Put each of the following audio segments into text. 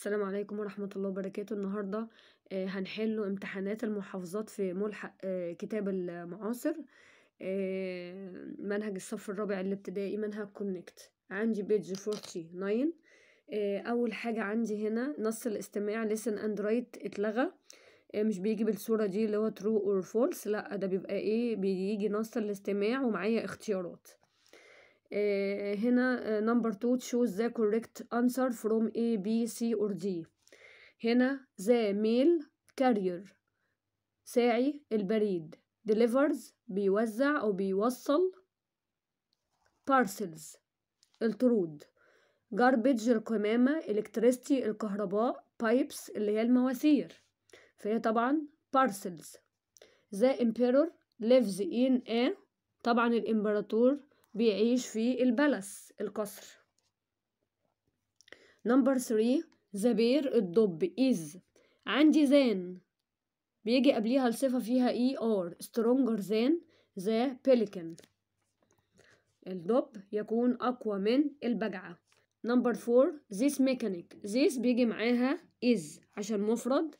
السلام عليكم ورحمة الله وبركاته النهاردة آه، هنحل امتحانات المحافظات في ملحق آه، كتاب المعاصر آه، منهج الصف الرابع الابتدائي منهج كونكت عندي بيج 49 أول حاجة عندي هنا نص الاستماع listen and write اتلغى مش بيجي بالصورة دي اللي هو true or false لأ ده بيبقى ايه بيجي نص الاستماع ومعايا اختيارات آه، هنا نمبر 2 تشوز ذا كوريكت انسر فروم A B C or D هنا ذا ميل كارير ساعي البريد delivers بيوزع أو بيوصل parcels الطرود garbage القمامة electricity الكهرباء pipes اللي هي المواسير فهي طبعا parcels the emperor lives in a طبعا الإمبراطور بيعيش في البلس القصر نمبر 3 زبير الدب إز عندي زان بيجي قبليها الصفة فيها إي آر سترونجر زان ذا بيليكن الدب يكون أقوى من البجعة نمبر 4 this mechanic this بيجي معاها is عشان مفرد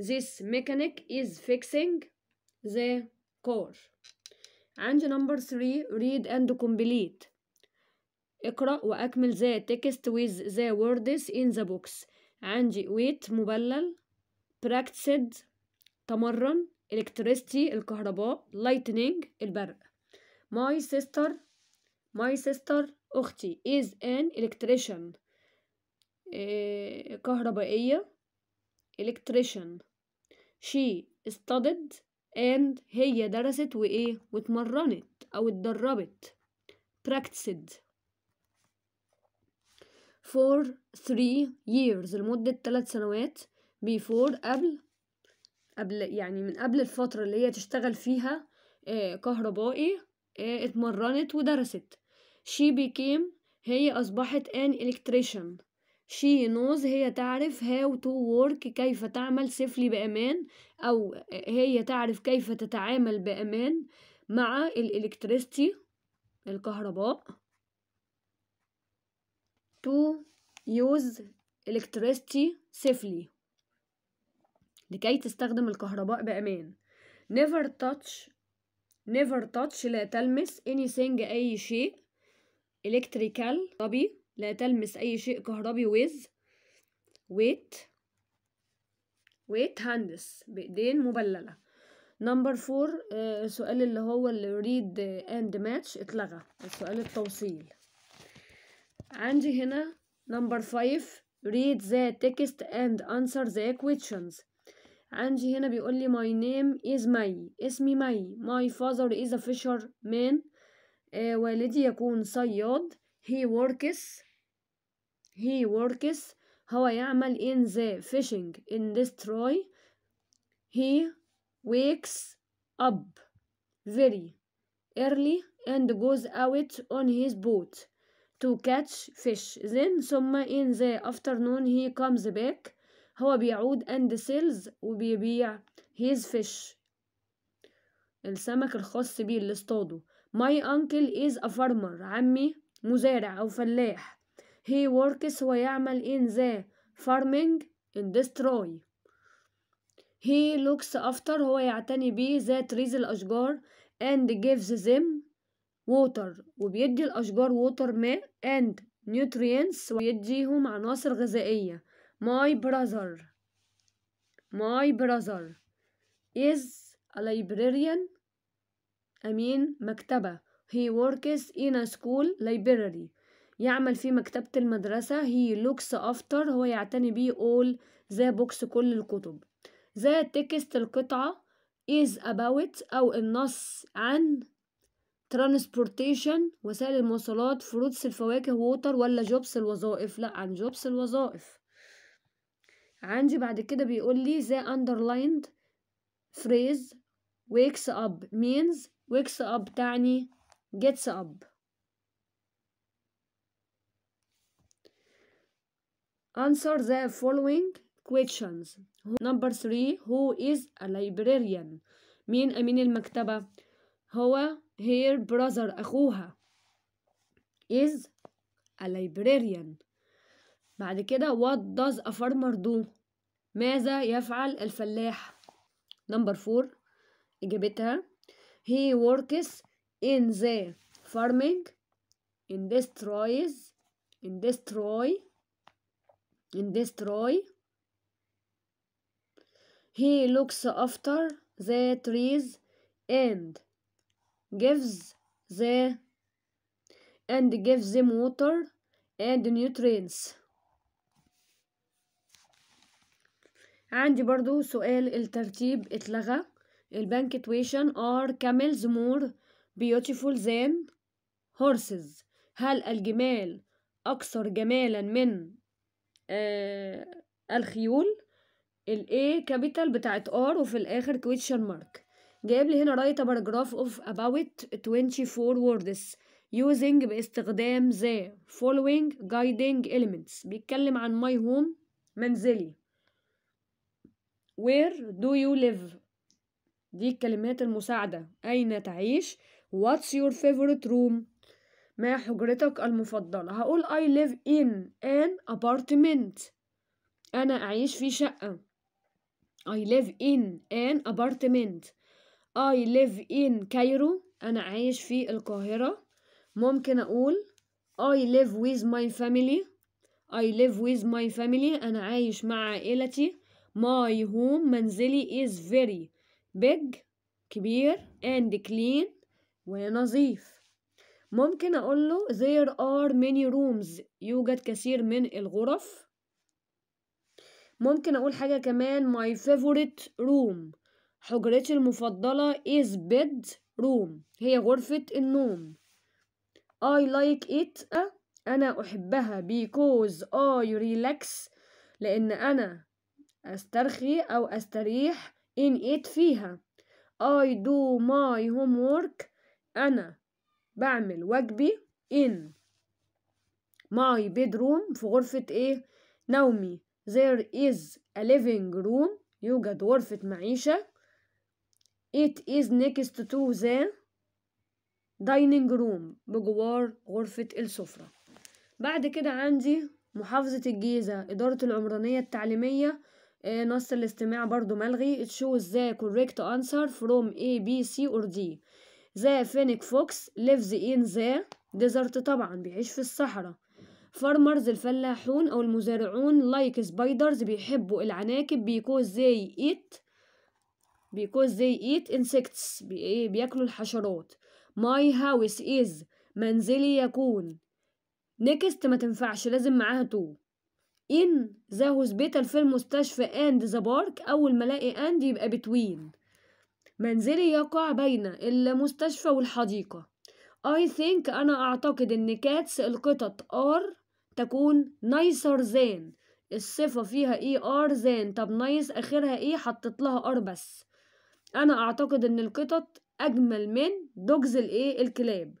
this mechanic is fixing the car عندي نمبر 3 read and complete اقرأ وأكمل the text with the words in the box عندي wait مبلل practiced تمرن electricity الكهرباء lightning البرق my sister my sister أختي is an electrician كهربائية electrician she studied and هي درست وإيه واتمرنت أو اتدربت practiced for three years لمدة ثلاث سنوات before قبل قبل يعني من قبل الفترة اللي هي تشتغل فيها آه كهربائي آه اتمرنت ودرست she became هي أصبحت an electrician شي نوز هي تعرف هاو تو وورك كيف تعمل سيفلي بأمان أو هي تعرف كيف تتعامل بأمان مع الإلكتريستي الكهرباء to use electricity safely لكي تستخدم الكهرباء بأمان never touch never touch لا تلمس anything أي شيء electrical طبي لا تلمس أي شيء كهربي with with with hands بإيدين مبللة نمبر فور سؤال اللي هو اللي read and match اتلغى السؤال التوصيل عندي هنا نمبر فايف read the text and answer the questions عندي هنا بيقول لي my name is مي اسمي مي my father is a fisherman آه والدي يكون صياد he works he works هو يعمل in the fishing industry he wakes up very early and goes out on his boat to catch fish then ثم in the afternoon he comes back هو بيعود and sells وبيبيع his fish السمك الخاص بيه اللي اصطاده my uncle is a farmer عمي مزارع أو فلاح he works هو يعمل in the farming industry he looks after هو يعتني بيه the trees الأشجار and gives them water وبيدي الأشجار water ماء and nutrients ويديهم عناصر غذائية my brother my brother is a librarian I mean مكتبة he works in a school library يعمل في مكتبة المدرسة he looks after هو يعتني بيه all the books كل الكتب the text القطعة is about أو النص عن transportation وسائل المواصلات fruits الفواكه ووتر ولا jobs الوظائف لا عن jobs الوظائف عندي بعد كده بيقول لي the underlined phrase wakes up means wakes up تعني gets up Answer the following questions. Number three, who is a librarian? مين أمين المكتبة؟ هو her brother أخوها is a librarian. بعد كده what does a farmer do؟ ماذا يفعل الفلاح؟ Number four إجابتها he works in the farming in destroys in destroy. He looks after the trees and gives the and gives them water and nutrients. عندي برضو سؤال الترتيب اتلغى البنك tuition are camels more beautiful than horses هل الجمال أكثر جمالا من آه الخيول A capital بتاعت R وفي الاخر question mark جايب لي هنا a paragraph of about 24 words using باستخدام the following guiding elements بيتكلم عن my home منزلي where do you live دي الكلمات المساعدة أين تعيش what's your favorite room ما حجرتك المفضلة هقول I live in an apartment أنا أعيش في شقة I live in an apartment I live in Cairo أنا عايش في القاهرة ممكن أقول I live with my family I live with my family أنا عايش مع عائلتي My home منزلي is very big كبير and clean ونظيف ممكن أقول له there are many rooms يوجد كثير من الغرف ممكن أقول حاجة كمان my favorite room حجرتي المفضلة is bed room هي غرفة النوم I like it أنا أحبها because I relax لأن أنا أسترخي أو أستريح in it فيها I do my homework أنا بعمل واجبي in my bedroom في غرفة ايه نومي there is a living room يوجد غرفة معيشة it is next to the dining room بجوار غرفة السفرة بعد كده عندي محافظة الجيزة إدارة العمرانية التعليمية آه، نص الاستماع برضو ملغي it shows the correct answer from A, B, C or D ذا فينيك فوكس lives in the desert طبعا بيعيش في الصحراء فارمرز الفلاحون أو المزارعون لايك like سبايدرز بيحبوا العناكب بيكوز زي إيت بيكوز زي إيت insects إيه، بياكلوا الحشرات ماي هاوس إز منزلي يكون نيكست ما تنفعش لازم معاها تو إن ذا هوسبيتال في المستشفى أند ذا بارك أول ما ألاقي أند يبقى بتوين منزلي يقع بين المستشفى والحديقة I think أنا أعتقد أن cats القطط are تكون nicer than الصفة فيها اي ار زين طب نايس اخرها ايه حطيت لها ار بس انا اعتقد ان القطط اجمل من دوجز الايه الكلاب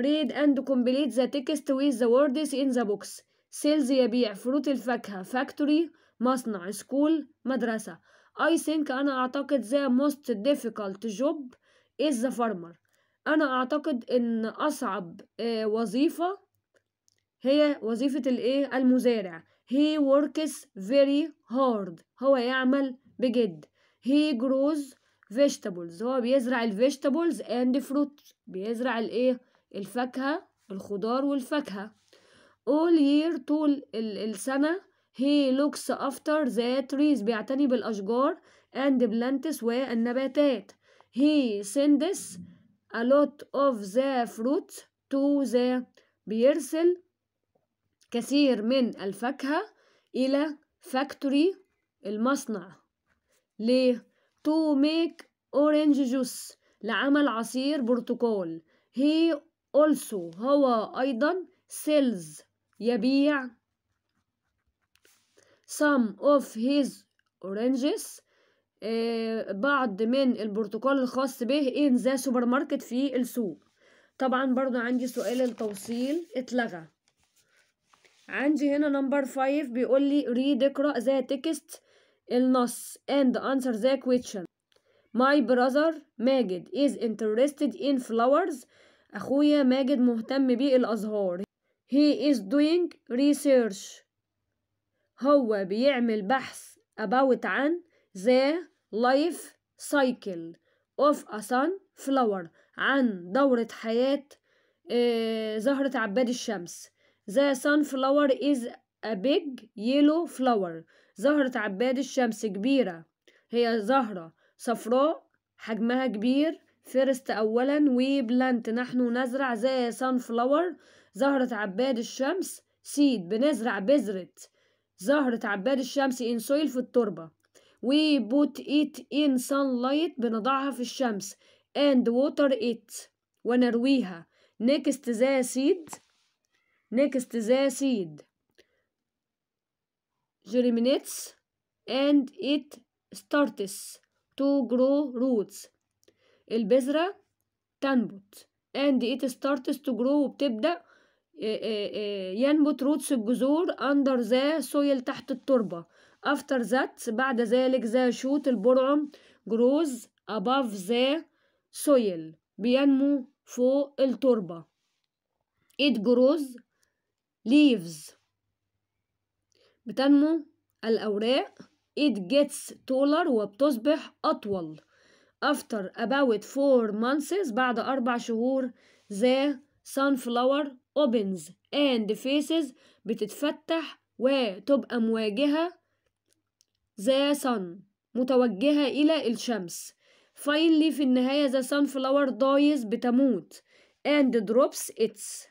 read and complete the text with the words in the books sales يبيع فروت الفاكهة factory مصنع school مدرسة I think أنا أعتقد the most difficult job is the farmer أنا أعتقد إن أصعب آه، وظيفة هي وظيفة الإيه المزارع he works very hard هو يعمل بجد he grows vegetables هو بيزرع ال vegetables and fruits بيزرع الايه الفاكهة الخضار والفاكهة all year طول السنة he looks after the trees بيعتني بالأشجار and plants والنباتات he sends a lot of the fruits to the بيرسل كثير من الفاكهة إلى factory المصنع ل to make orange juice لعمل عصير برتقال he also هو أيضا sells يبيع some of his oranges آه، بعض من البرتقال الخاص به in the supermarket في السوق طبعا برضو عندي سؤال التوصيل اتلغى عندي هنا نمبر 5 بيقول لي read اقرأ ذا تكست النص and answer the question my brother ماجد is interested in flowers أخويا ماجد مهتم بالأزهار he is doing research هو بيعمل بحث about عن the life cycle of a sunflower عن دورة حياة آه، زهرة عباد الشمس The sunflower is a big yellow flower زهرة عباد الشمس كبيرة هي زهرة صفراء حجمها كبير فيرست أولا وبلانت نحن نزرع زي sunflower زهرة عباد الشمس سيد بنزرع بذرة زهرة عباد الشمس in soil في التربة we put it in sunlight بنضعها في الشمس and water it ونرويها next the seed next the seed germinates and it starts to grow roots البذرة تنبت and it starts to grow وبتبدأ ينبت روتس الجذور under the soil تحت التربة after that بعد ذلك ذا شوت البرعم grows above the soil بينمو فوق التربة it grows leaves بتنمو الأوراق it gets taller وبتصبح أطول after about four months بعد أربع شهور the sunflower opens and faces بتتفتح وتبقى مواجهة the sun متوجهة إلى الشمس finally في النهاية the sunflower dies بتموت and drops its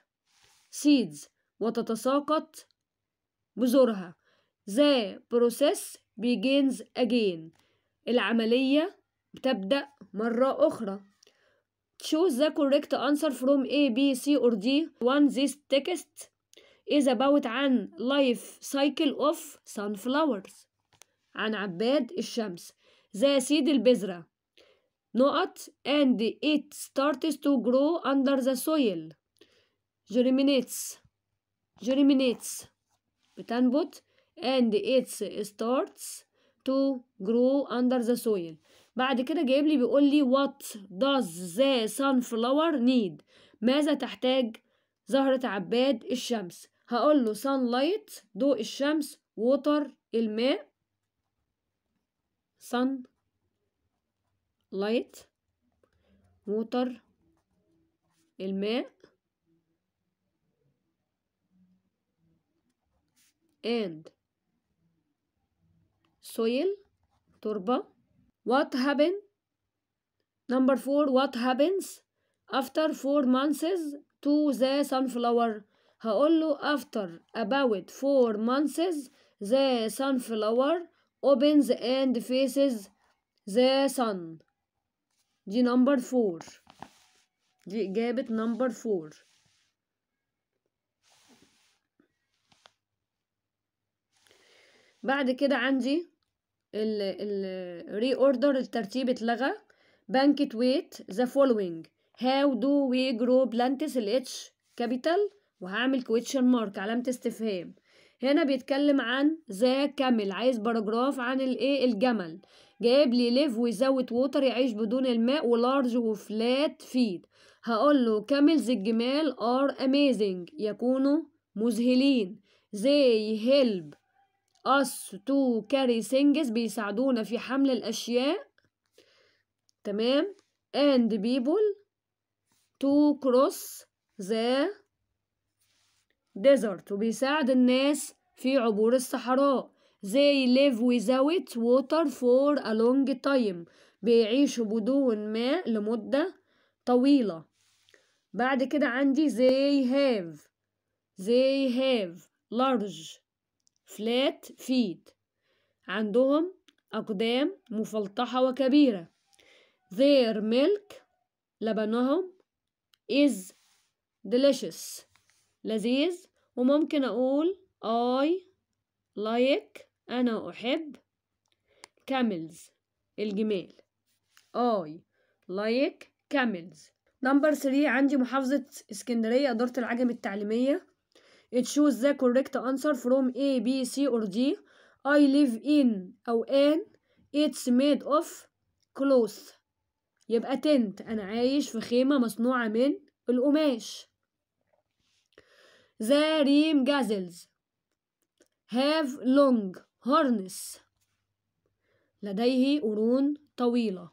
seeds وتتساقط بذورها the process begins again العملية بتبدأ مرة أخرى choose the correct answer from A, B, C or D. One, this text is about an life cycle of sunflowers. عن عباد الشمس. The seed البذرة. نقط and it starts to grow under the soil. Germinates. Germinates. بتنبت and it starts to grow under the soil. بعد كده جايب لي بيقول لي what does the sunflower need ماذا تحتاج زهرة عباد الشمس هقول له sunlight ضوء الشمس water الماء sun light water الماء and soil تربه What happened? Number four, what happens after four months to the sunflower? هقول له after about four months the sunflower opens and faces the sun. دي number four. دي إجابة number four. بعد كده عندي ال ال اوردر الترتيب اتلغى wait ويت ذا فولوينج هاو دو وي جرو بلانتس الاتش كابيتال وهعمل question مارك علامة استفهام هنا بيتكلم عن ذا كامل عايز باراجراف عن الايه الجمل جايب لي ليف ويزود ووتر يعيش بدون الماء ولارج وفلات فيد هقول له كاملز الجمال ار اميزنج يكونوا مذهلين زي هيلب us to carry things بيساعدونا في حمل الأشياء تمام and people to cross the desert وبيساعد الناس في عبور الصحراء they live without water for a long time بيعيشوا بدون ماء لمدة طويلة بعد كده عندي they have they have large فلات فيت عندهم أقدام مفلطحة وكبيرة their milk لبنهم is delicious لذيذ وممكن أقول I like أنا أحب camels الجمال I like camels نمبر 3 عندي محافظة اسكندرية إدارة العجم التعليمية It shows the correct answer from A, B, C or D. I live in أو in It's made of cloth يبقى tent أنا عايش في خيمة مصنوعة من القماش The ream gazelles have long harness لديه قرون طويلة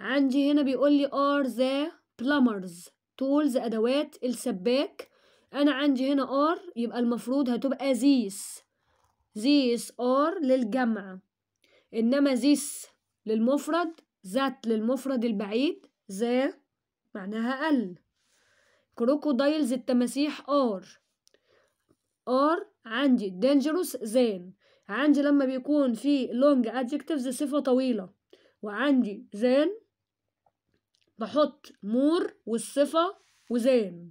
عندي هنا بيقول لي are the plumbers tools أدوات السباك انا عندي هنا اور يبقى المفروض هتبقى زيس زيس اور للجمع انما زيس للمفرد ذات للمفرد البعيد ذا معناها ال كروكودايلز التماسيح ار ار عندي دينجروس زين عندي لما بيكون في لونج ادجكتيفز صفه طويله وعندي زين بحط مور والصفه وزين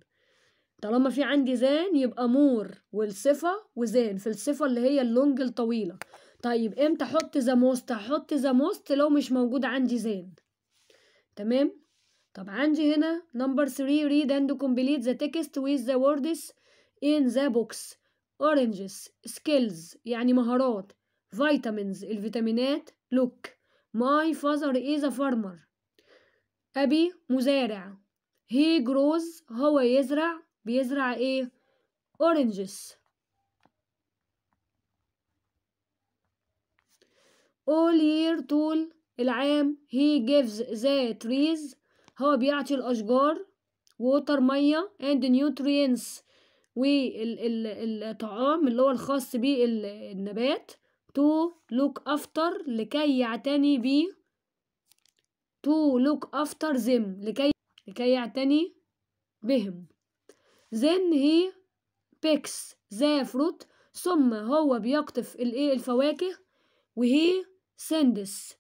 طالما في عندي زان يبقى مور والصفة وزان في الصفة اللي هي اللونج الطويلة طيب امتى احط ذا موست هحط ذا موست لو مش موجود عندي زان تمام طب عندي هنا نمبر 3 read and complete the text with the words in the books oranges skills يعني مهارات vitamins الفيتامينات look my father is a farmer أبي مزارع he grows هو يزرع بيزرع ايه oranges all year طول العام he gives the trees هو بيعطي الأشجار water مية and nutrients والطعام اللي هو الخاص بالنبات to look after لكي يعتني بيه to look after them لكي لكي يعتني بهم then he picks the fruit ثم هو بيقطف الايه الفواكه وهي sends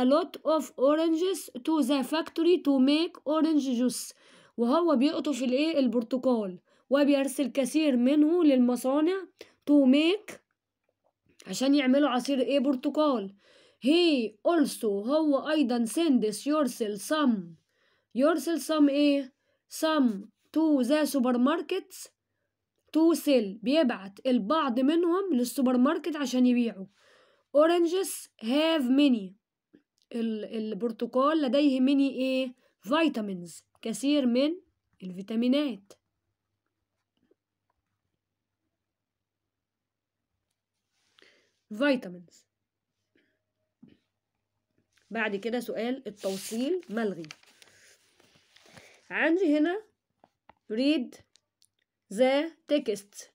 a lot of oranges to the factory to make orange juice وهو بيقطف الايه البرتقال وبيرسل كثير منه للمصانع to make عشان يعملوا عصير ايه برتقال he also هو ايضا sends yourself some yourself some ايه some to the supermarkets to sell بيبعت البعض منهم للسوبر ماركت عشان يبيعوا oranges have many البرتقال لديه many ايه فيتامينز كثير من الفيتامينات فيتامينز بعد كده سؤال التوصيل ملغي عندي هنا read the text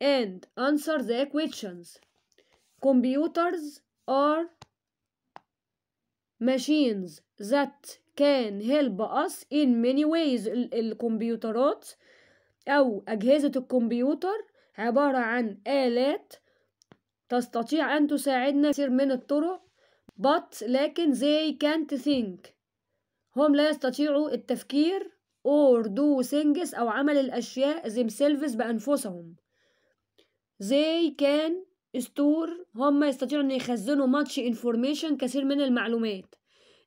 and answer the questions computers are machines that can help us in many ways الكمبيوترات أو أجهزة الكمبيوتر عبارة عن آلات تستطيع أن تساعدنا كثير من الطرق but لكن they can't think هم لا يستطيعوا التفكير or do things أو عمل الأشياء themselves بأنفسهم they can store هم يستطيعوا أن يخزنوا much information كثير من المعلومات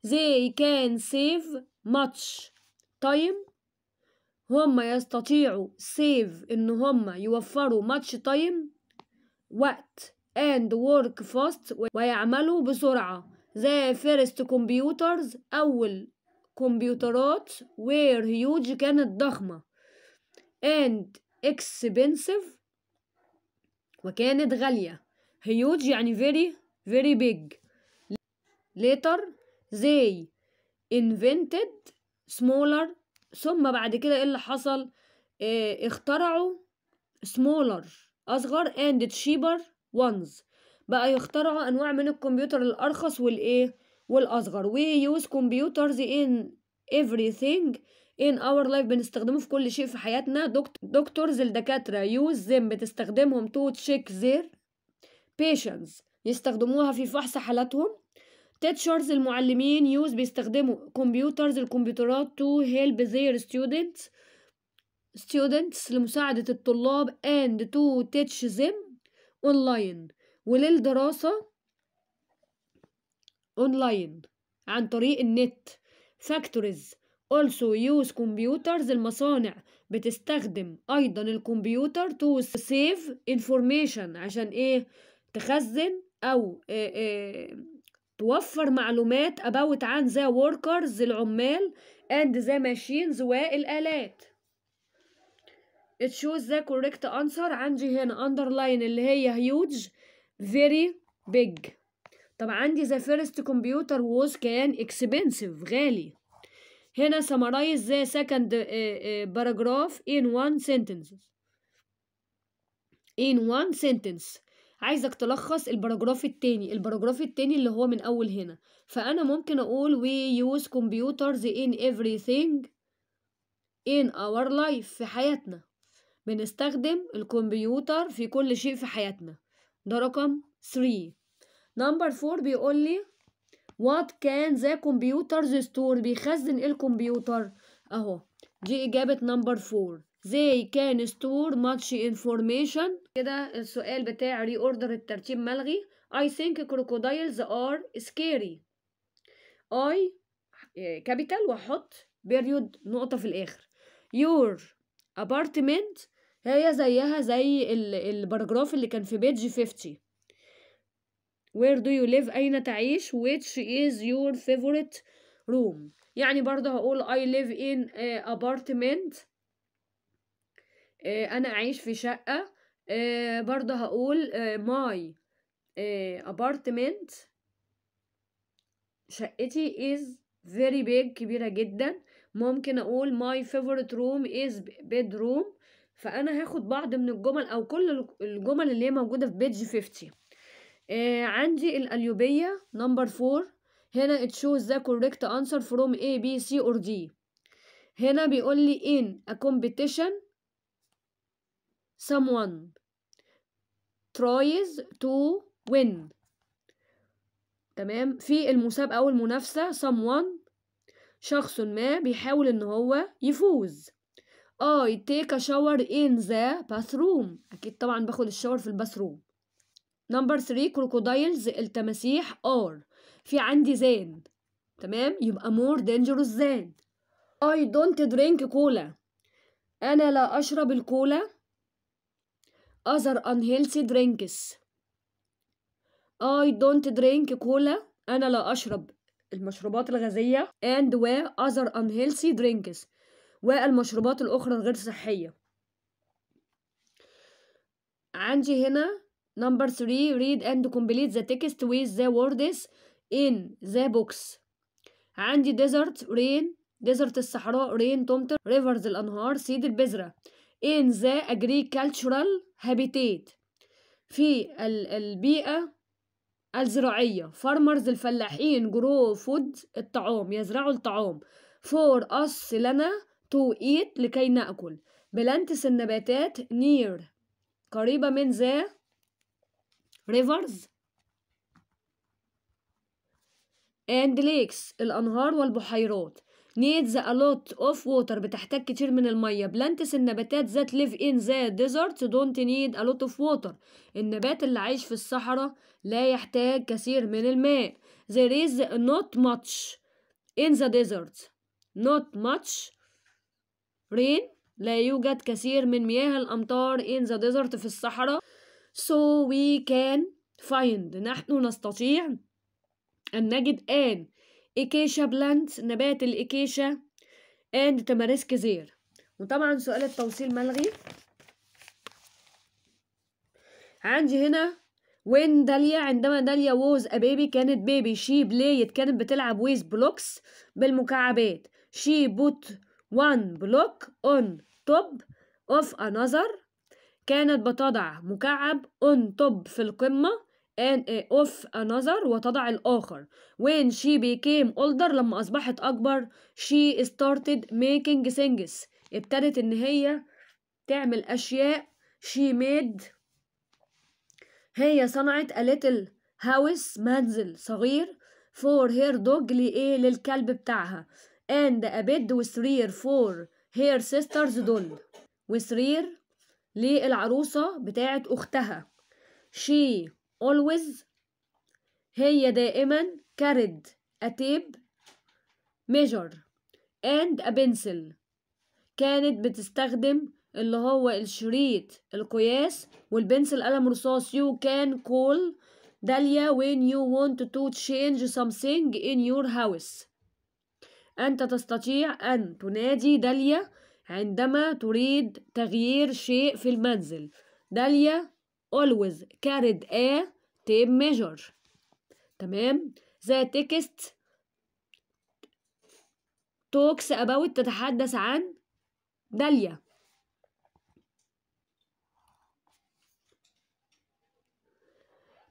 they can save much time هم يستطيعوا save إن هم يوفروا much time وقت and work fast ويعملوا بسرعة the first computers أول كمبيوترات وير huge كانت ضخمة and expensive وكانت غالية huge يعني very very big later they invented smaller ثم بعد كده ايه اللي حصل اه اخترعوا smaller اصغر and cheaper ones بقى يخترعوا انواع من الكمبيوتر الارخص والايه والأصغر we use computers in everything in our life بنستخدمه في كل شيء في حياتنا doctors الدكاترة use them بتستخدمهم to check their patients يستخدموها في فحص حالاتهم teachers المعلمين use بيستخدموا computers الكمبيوترات to help their students students لمساعدة الطلاب and to teach them online وللدراسة أونلاين عن طريق النت فاكتوريز also use computers المصانع بتستخدم أيضا الكمبيوتر to save information عشان إيه تخزن أو إيه إيه توفر معلومات about عن the workers العمال and the machines والآلات it shows the correct answer عندي هنا underline اللي هي huge very big طب عندي the first computer was كان expensive غالي هنا summarize the second آه، آه، paragraph in one sentence in one sentence عايزك تلخص الباراجراف التاني الباراجراف التاني اللي هو من اول هنا فانا ممكن اقول we use computers in everything in our life في حياتنا بنستخدم الكمبيوتر في كل شيء في حياتنا ده رقم 3 نمبر فور بيقول لي وات كان ذا كمبيوترز ستور بيخزن إيه الكمبيوتر اهو دي اجابه نمبر فور زي كان ستور ماتش انفورميشن كده السؤال بتاع ري اوردر الترتيب ملغي اي ثينك كروكودايلز ار سكيري اي كابيتال واحط بيريود نقطة في الآخر يور ابارتمنت هي زيها زي الباراجراف اللي كان في بيج 50 where do you live أين تعيش which is your favorite room يعني برضه هقول I live in uh, apartment uh, أنا أعيش في شقة uh, برضه هقول my uh, apartment شقتي is very big كبيرة جدا ممكن أقول my favorite room is bedroom فأنا هاخد بعض من الجمل أو كل الجمل اللي هي موجودة في page 50 آه عندي الأليوبية نمبر 4 هنا it shows the correct answer from A B C or D هنا بيقول لي in a competition someone tries to win تمام في المسابقة أو المنافسة someone شخص ما بيحاول إن هو يفوز I take a shower in the bathroom أكيد طبعا باخد الشاور في الباثروم نمبر 3 كروكودايلز التماسيح ار في عندي زان تمام يبقى مور دينجروس زان اي دونت درينك كولا انا لا اشرب الكولا other unhealthy drinks I don't drink cola أنا لا أشرب المشروبات الغازية and و other unhealthy drinks والمشروبات الأخرى الغير صحية عندي هنا Number 3 read and complete the text with the words in the books. عندي desert rain desert الصحراء rain تمطر rivers الأنهار سيد البذرة in the agricultural habitat في البيئة الزراعية farmers الفلاحين grow food الطعام يزرعوا الطعام for us لنا to eat لكي نأكل بلانتس النباتات near قريبة من ذا rivers and lakes الأنهار والبحيرات needs a lot of water بتحتاج كتير من المية بلانتس النباتات that live in the desert don't need a lot of water النبات اللي عايش في الصحراء لا يحتاج كثير من الماء there is not much in the desert not much rain لا يوجد كثير من مياه الأمطار in the desert في الصحراء so we can find نحن نستطيع أن نجد an إيكيشا بلانت نبات الإيكيشا and تمارس زير وطبعا سؤال التوصيل ملغي عندي هنا وين داليا عندما داليا ووز أبيبي كانت بيبي شي بلايت كانت بتلعب ويز بلوكس بالمكعبات شي بوت وان بلوك اون توب اوف another كانت بتضع مكعب on top في القمة and of another وتضع الآخر when she became older لما أصبحت أكبر she started making things ابتدت إن هي تعمل أشياء she made هي صنعت a little house منزل صغير for her dog لإيه للكلب بتاعها and a bed وسرير for her sisters دول وسرير للعروسة بتاعت أختها she always هي دائما carried a tape measure and a pencil كانت بتستخدم اللي هو الشريط القياس والبنسل قلم رصاص you can call داليا when you want to change something in your house أنت تستطيع أن تنادي داليا عندما تريد تغيير شيء في المنزل داليا always carried a tape measure تمام the text talks about تتحدث عن داليا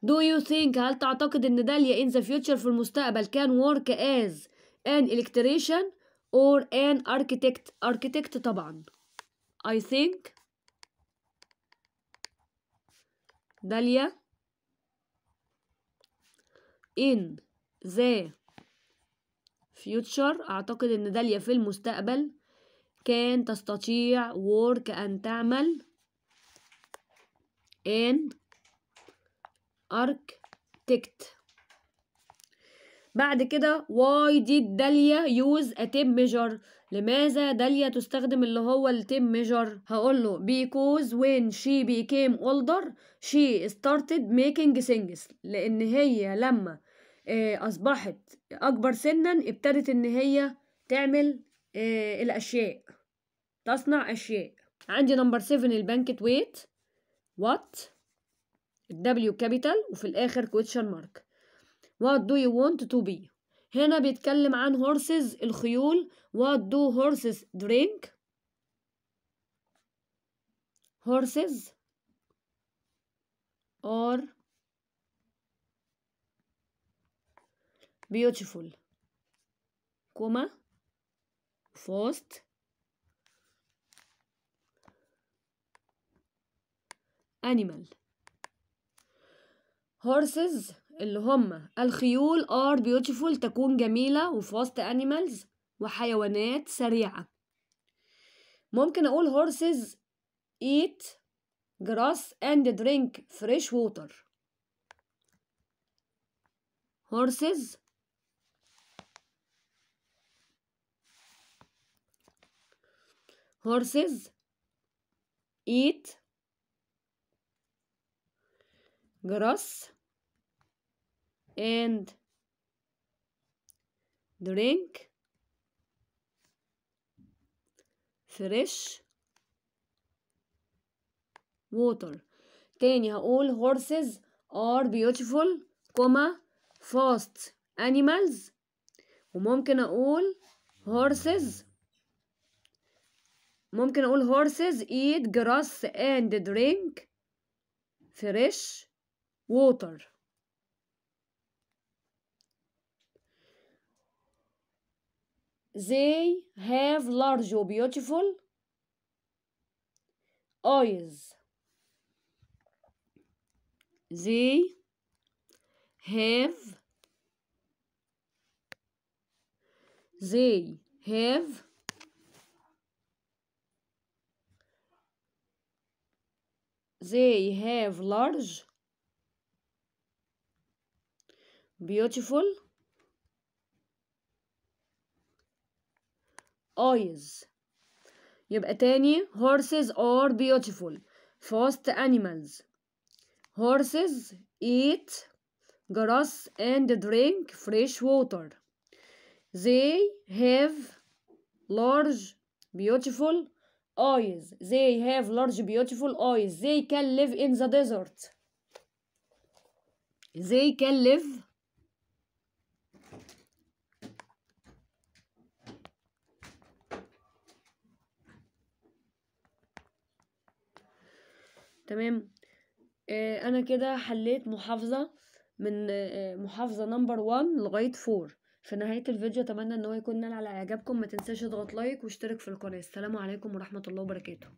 Do you think هل تعتقد ان داليا in the future في المستقبل can work as an electrician or an architect architect طبعا I think داليا in the future أعتقد إن داليا في المستقبل كان تستطيع work أن تعمل an architect بعد كده واي did داليا يوز a ميجر measure لماذا داليا تستخدم اللي هو التيم ميجر هقول له because when she became older she started making سينجز لان هي لما آه، اصبحت اكبر سنا ابتدت ان هي تعمل آه، الاشياء تصنع اشياء عندي نمبر 7 البنكت ويت وات الدبليو كابيتال وفي الاخر كويتشن مارك what do you want to be هنا بيتكلم عن horses الخيول what do horses drink horses or beautiful كما فوست animal horses اللي هم الخيول are beautiful تكون جميلة وفاست animals وحيوانات سريعة ممكن أقول horses eat grass and drink fresh water horses horses eat grass and drink fresh water تاني هقول horses are beautiful كوما fast animals وممكن اقول horses ممكن اقول horses eat grass and drink fresh water They have large or beautiful eyes. They have they have they have large beautiful eyes يبقى تاني horses are beautiful fast animals horses eat grass and drink fresh water they have large beautiful eyes they have large beautiful eyes they can live in the desert they can live تمام آه انا كده حليت محافظة من آه محافظة نمبر 1 لغاية 4 في نهاية الفيديو اتمنى ان هو يكون نال على اعجابكم ما تنساش اضغط لايك واشترك في القناة السلام عليكم ورحمة الله وبركاته